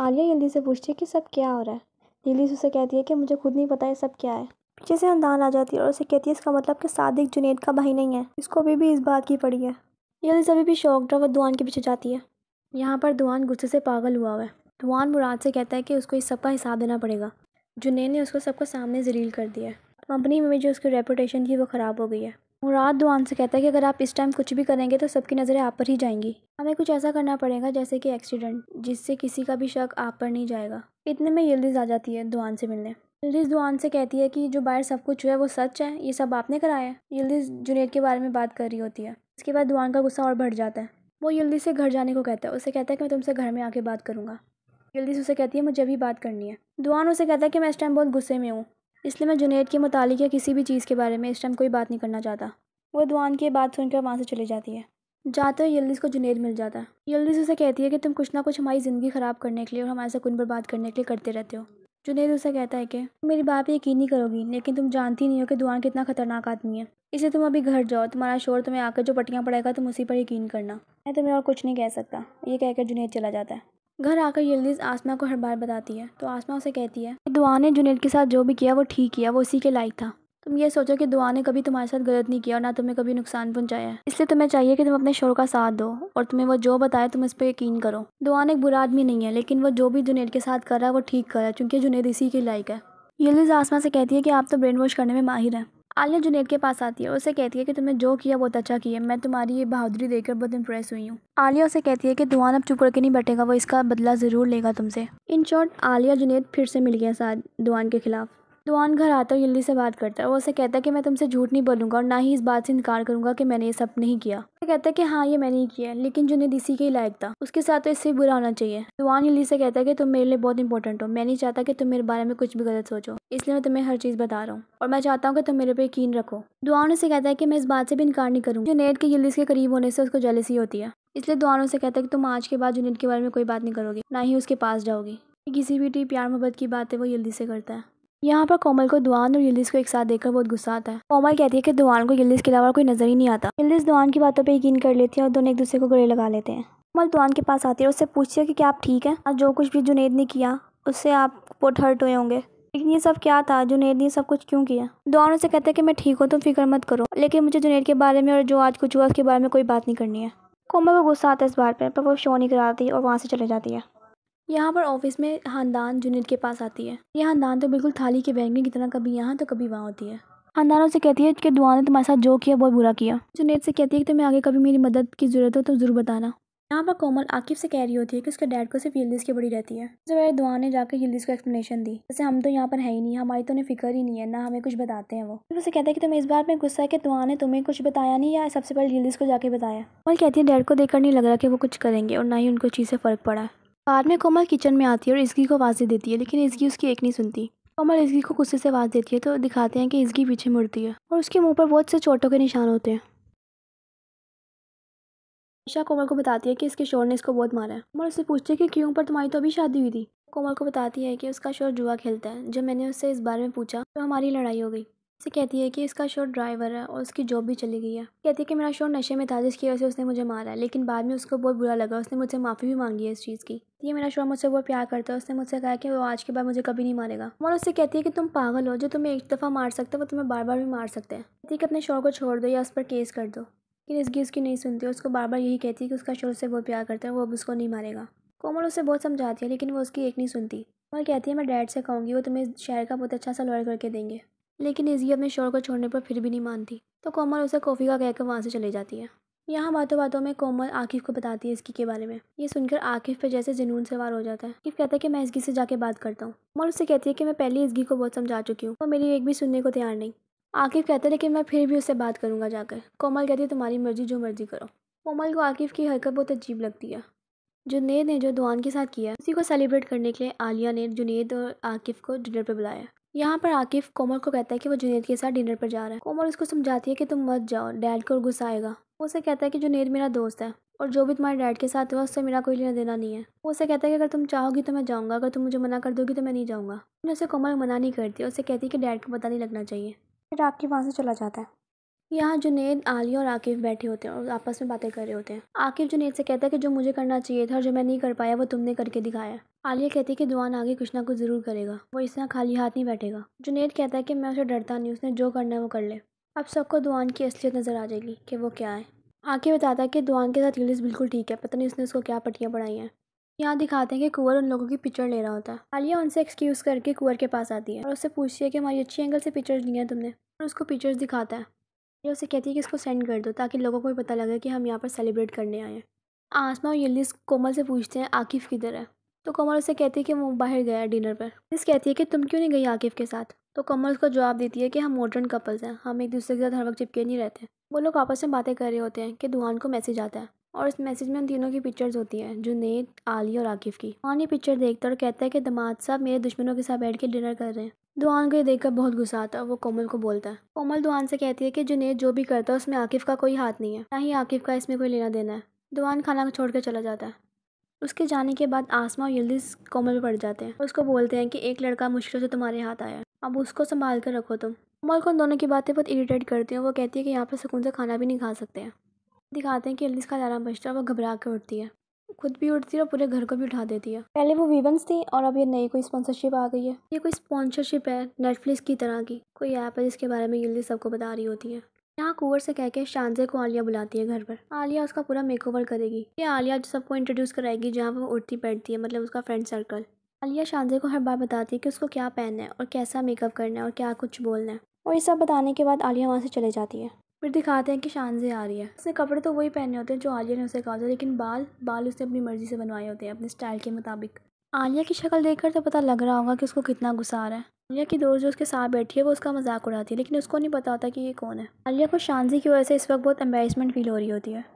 आलिया जल्दी से पूछती है कि सब क्या हो रहा है दिल्ली से उसे कहती है कि मुझे खुद नहीं पता ये सब क्या है पीछे से अंदान आ जाती है और उसे कहती है इसका मतलब कि सादिक जुनेद का भाई नहीं है इसको अभी भी इस बात की पड़ी है जल्दी से अभी भी शौक वह दुआन के पीछे जाती है यहाँ पर दुआन गुस्से से पागल हुआ हुआ है दुआन मुराद से कहता है कि उसको इस सब का हिसाब देना पड़ेगा जुनेद ने उसको सबको सामने जलील कर दिया है कंपनी में जो उसकी रेपूटेशन थी वो ख़राब हो गई है मुराद दुआन से कहता है कि अगर आप इस टाइम कुछ भी करेंगे तो सबकी नज़रें आप पर ही जाएंगी हमें कुछ ऐसा करना पड़ेगा जैसे कि एक्सीडेंट जिससे किसी का भी शक आप पर नहीं जाएगा इतने में यल्दिज़ आ जाती है दुआन से मिलने यल्दिज़ दुआन से कहती है कि जो बाहर सब कुछ हुआ है वो सच है ये सब आपने कराया है यल्दिज़ जुनेद के बारे में बात कर रही होती है इसके बाद दुआन का गुस्सा और बढ़ जाता है वो यल्दी से घर जाने को कहता है उसे कहता है कि मैं तुमसे घर में आके बात करूँगा यल्दिज़ उसे कहती है मुझे अभी बात करनी है दुआन उसे कहता है कि मैं इस टाइम बहुत गुस्से में हूँ इसलिए मैं जुनेद के मुतालिक या किसी भी चीज़ के बारे में इस टाइम कोई बात नहीं करना चाहता वो दुआन की बात सुनकर वहाँ से चली जाती है जाते तो हुए जल्दी को जुनेद मिल जाता है यल्दिस उसे कहती है कि तुम कुछ ना कुछ हमारी ज़िंदगी ख़राब करने के लिए और हमारे पर बात करने के लिए करते रहते हो जुनेद उसे कहता है कि मेरी बात यकीन नहीं करोगी लेकिन तुम जानती नहीं हो कि दुआन कितना खतरनाक आदमी है इसलिए तुम अभी घर जाओ तुम्हारा शोर तुम्हें आकर जो पटियाँ पड़ेगा तुम उसी पर यकीन करना मैं तुम्हें और कुछ नहीं कह सकता ये कहकर जुनेद चला जाता है घर आकर यल्दिज़ आसमा को हर बार बताती है तो आसमा उसे कहती है दुआ ने जुनेद के साथ जो भी किया वो ठीक किया वो उसी के लायक था तुम ये सोचो कि दुआ ने कभी तुम्हारे साथ गलत नहीं किया और ना तुम्हें कभी नुकसान पहुंचाया है इसलिए तुम्हें चाहिए कि तुम अपने शोर का साथ दो और तुम्हें वो जो बताए तुम इस पर यकीन करो दुआ एक बुरा आदमी नहीं है लेकिन वो जो भी जुनेद के साथ कर रहा है वो ठीक कर रहा है क्योंकि जुनेद इसी के लायक है यल्दिज़ आसमा से कहती है कि आप तो ब्रेन वॉश करने में माहिर हैं आलिया जुनेद के पास आती है उसे कहती है कि तुमने जो किया बहुत अच्छा किया मैं तुम्हारी ये बहादुरी देखकर बहुत इंप्रेस हुई हूँ आलिया उसे कहती है कि दुआन अब चुप करके नहीं बैठेगा वो इसका बदला ज़रूर लेगा तुमसे इन शॉर्ट आलिया जुनेद फिर से मिल गया साथ दुआन के खिलाफ दुआन तो घर आता है और जल्दी से बात करता है वो उसे कहता है कि मैं तुमसे झूठ नहीं बोलूँगा और ना ही इस बात से इनकार करूँगा कि मैंने ये सब नहीं किया वो कहता है कि हाँ ये मैंने ही किया है लेकिन जो निधि इसी के लायक था उसके साथ तो इससे बुरा होना चाहिए दुआन तो जल्दी से कहता है कि तुम मेरे लिए बहुत इंपॉर्टेंट हो मैं नहीं चाहता कि तुम मेरे बारे में कुछ भी गलत सोचो इसलिए मैं तुम्हें हर चीज़ बता रहा हूँ और मैं चाहता हूँ कि तुम मेरे पे यकीन रखो दुआन तो उसे कहता है कि मैं इस बात से भी इनकार नहीं जो नेट के जल्दी के करीब होने से उसको जलसी होती है इसलिए दुआन से कहता है कि तुम आज के बाद नेट के बारे में कोई बात नहीं करोगी ना ही उसके पास जाओगी किसी भी टी प्यार मोहब्बत की बात है वो जल्दी से करता है यहाँ पर कोमल को दुआन और यिल्दिस को एक साथ देखकर बहुत गुस्सा आता है कोमल कहती है कि दुआन को यिल्दिस के अलावा कोई नजर ही नहीं आता यिल्दिस दुआन की बातों पर यकीन कर लेती है और दोनों एक दूसरे को गले लगा लेते हैं कोमल दुआन के पास आती है और उससे पूछती है कि क्या आप ठीक है जो कुछ भी जुनेद ने किया उससे आप बहुत हर्ट हुए होंगे लेकिन ये सब क्या था जुनेद ने सब कुछ क्यों किया दुआन उसे कहता है कि मैं ठीक हूँ तुम फिक्र मत करो लेकिन मुझे जुनेद के बारे में और जो आज कुछ हुआ उसके बारे में कोई बात नहीं करनी है कोमल को गुस्सा आता है इस बार पर वो शो नहीं कराती और वहाँ से चले जाती है यहाँ पर ऑफिस में खानदान जुनेद के पास आती है ये खानदान तो बिल्कुल थाली के बैंगनी कितना कभी यहाँ तो कभी वहाँ होती है खानदानों से कहती है कि दुआ ने तुम्हारे साथ जो किया बहुत बुरा किया जुनेद से कहती है कि तुम्हें आगे कभी मेरी मदद की ज़रूरत हो तो ज़रूर बताना यहाँ पर कोमल आकिब से कह रही होती है कि उसके डैड को सिर्फ यिल्दिस की बड़ी रहती है जब वह दुआ ने जाकर यिल्दिस को एक्सप्लेनेशन दी जैसे हम तो यहाँ पर है ही नहीं हमारी तो उन्हें फिक्र ही नहीं है ना हमें कुछ बताते हैं वो फिर उसे कहते हैं कि तुम्हें इस बार में गुस्सा है कि दुआ ने तुम्हें कुछ बताया नहीं या सबसे पहले यिल्दिस को जाके बताया कोमल कहती है डैड को देखकर नहीं लग रहा कि वो कुछ करेंगे और ना ही उनको चीज़ से फ़र्क पड़ा है बाद में कोमल किचन में आती है और इसकी को वाजी देती है लेकिन इसकी उसकी एक नहीं सुनती कोमल इसकी को गुस्से से आवाज़ देती है तो दिखाते हैं कि इसकी पीछे मुड़ती है और उसके मुंह पर बहुत से चोटों के निशान होते हैं ईशा कोमल को बताती है कि इसके शोर ने इसको बहुत मारा है कोमल उससे पूछती है कि क्यों पर तुम्हारी तो अभी शादी हुई थी कोमल को बताती है कि उसका शोर जुआ खेलता है जब मैंने उससे इस बारे में पूछा तो हमारी लड़ाई हो गई से कहती है कि इसका शोर ड्राइवर है और उसकी जॉब भी चली गई है कहती है कि मेरा शोर नशे में था जिसकी वजह से उसने मुझे मारा है लेकिन बाद में उसको बहुत बुरा लगा उसने मुझसे माफ़ी भी मांगी है इस चीज़ की ये मेरा शोर मुझसे बहुत प्यार करता है उसने मुझसे कहा कि वो आज के बाद मुझे कभी नहीं मारेगा और उससे कहती है कि तुम पागल हो जो तुम्हें एक दफ़ा मार सकते हो वो तुम्हें बार बार भी मार सकते हैं कहती है कि अपने शोर को छोड़ दो या उस पर केस कर दो लेकिन इसकी उसकी नहीं सुनती उसको बार बार यही कहती है कि उसका शोर उससे बहुत प्यार करता है वो अब उसको नहीं मारेगा कोमल उसे बहुत समझाती है लेकिन वो उसकी एक नहीं सुनती और कहती है मैं डैड से कहूँगी वो तुम्हें शहर का बहुत अच्छा सा लॉयर करके देंगे लेकिन इजी अपने शोर को छोड़ने पर फिर भी नहीं मानती तो कोमल उसे कॉफ़ी का कहकर वहाँ से चले जाती है यहाँ बातों बातों में कोमल आकिफ को बताती है इसकी के बारे में ये सुनकर आकिफ पे जैसे जुनून सवार हो जाता है आकिफ कहता है कि मैं इसगी से जाके बात करता हूँ कोमल उससे कहती है कि मैं पहले इसगी को बहुत समझा चुकी हूँ और मेरी एक भी सुनने को तैयार नहीं आकिफ कहता है लेकिन मैं फिर भी उससे बात करूँगा जाकर कोमल कहती है तुम्हारी मर्जी जो मर्जी करो कोमल को आकिफ की हरकत बहुत अजीब लगती है जुनेद ने जो दुआन के साथ किया उसी को सेलिब्रेट करने के लिए आलिया ने जुनेद और आकिफ को डिनर पर बुलाया यहाँ पर आकिफ कोमल को कहता है कि वो जुनेद के साथ डिनर पर जा रहा है कोमल उसको समझाती है कि तुम मत जाओ डैड को गुस्सा आएगा वो उसे कहता है कि जुनेद मेरा दोस्त है और जो भी तुम्हारे डैड के साथ हुआ उससे मेरा कोई लेना देना नहीं है वो उसे कहता है कि अगर तुम चाहोगी तो मैं जाऊँगा अगर तुम मुझे मना कर दोगी तो मैं नहीं जाऊँगा मैं उसे कोमल मना नहीं करती उसे कहती कि डैड को पता नहीं लगना चाहिए फिर आपके वहाँ से चला जाता है यहाँ जुनेद आलिया और आकिफ बैठे होते हैं और आपस में बातें कर रहे होते हैं आकिफ जुनेद से कहता है कि जो मुझे करना चाहिए था और जो मैं नहीं कर पाया वो तुमने करके दिखाया आलिया कहती है कि दुआन आगे कुछ ना कुछ ज़रूर करेगा वो इस तरह खाली हाथ नहीं बैठेगा जुनेद कहता है कि मैं उसे डरता नहीं उसने जो करना है वो कर ले अब सबको दुआन की असलियत नज़र आ जाएगी कि वो क्या है आके बताता है कि दुआन के साथ यूलिस बिल्कुल ठीक है पता नहीं उसने उसको क्या पट्टियाँ पढ़ाई हैं यहाँ दिखाते हैं कि कुंवर उन लोगों की पिक्चर ले रहा होता है आलिया उनसे एक्सक्यूज़ करके कुंवर के पास आती है और उससे पूछती है कि हमारी अच्छी एंगल से पिक्चर्स ली हैं तुमने और उसको पिक्चर्स दिखाता है ये उसे कहती है कि इसको सेंड कर दो ताकि लोगों को भी पता लगे कि हम यहाँ पर सेलिब्रेट करने आए हैं आसमा और यलिस कोमल से पूछते हैं आकिफ़ किधर है तो कमर उसे कहती है कि वो बाहर गया डिनर पर मिस कहती है कि तुम क्यों नहीं गई आकिफ के साथ तो कमर उसको जवाब देती है कि हम मॉडर्न कपल्स हैं हम एक दूसरे के साथ हर वक्त चिपके नहीं रहते वो लोग आपस में बातें कर रहे होते हैं कि दुहान को मैसेज आता है और इस मैसेज में उन तीनों की पिक्चर्स होती हैं जुनेद आली और आकिफ की दुआन ये पिक्चर देखता और कहता है कि दमाद साहब मेरे दुश्मनों के साथ बैठ के डिनर कर रहे हैं दुआन को ये देखकर बहुत गुस्सा आता है वो कोमल को बोलता है कोमल दुआन से कहती है कि जुनेद जो भी करता है उसमें आकिफ का कोई हाथ नहीं है ना ही आकिफ का इसमें कोई लेना देना है दुआन खाना छोड़ कर चला जाता है उसके जाने के बाद आसमा और यल्दिज़ कोमल में पड़ जाते हैं उसको बोलते हैं कि एक लड़का मुश्किल से तुम्हारे हाथ आया है अब उसको संभाल कर रखो तुम कोमल को दोनों की बातें बहुत इरीटेट करती हैं वो कहती है कि यहाँ पर सुकून से खाना भी नहीं खा सकते हैं दिखाते हैं कि यल्दिज़ का अलार्म बजता है वो घबरा कर उठती है खुद भी उठती है और पूरे घर को भी उठा देती है पहले वो वीवंस थी और अब ये नई कोई स्पॉन्सरशिप आ गई है ये कोई स्पॉन्सरशिप है नेटफ्लिक्स की तरह की कोई ऐप है जिसके बारे में यल्दी सबको बता रही होती है यहाँ कुंवर से कह के शानजे को आलिया बुलाती है घर पर आलिया उसका पूरा मेकओवर करेगी ये आलिया सबको इंट्रोड्यूस कराएगी जहाँ वो उठती बैठती है मतलब उसका फ्रेंड सर्कल आलिया शानजे को हर बार बताती है कि उसको क्या पहनना है और कैसा मेकअप करना है और क्या कुछ बोलना है और ये सब बताने के बाद आलिया वहाँ से चले जाती है फिर दिखाते हैं कि शानजे आ रही है उसने कपड़े तो वही पहने होते हैं जो आलिया ने उसे कहा था लेकिन बाल बाल उसने अपनी मर्जी से बनवाए होते हैं अपने स्टाइल के मुताबिक आलिया की शक्ल देखकर तो पता लग रहा होगा कि उसको कितना गुस्सा आ रहा है आलिया की दोस्त जो उसके साथ बैठी है वो उसका मजाक उड़ाती है लेकिन उसको नहीं पता होता कि ये कौन है आलिया को शांजी की वजह से इस वक्त बहुत एम्बेसमेंट फील हो रही होती है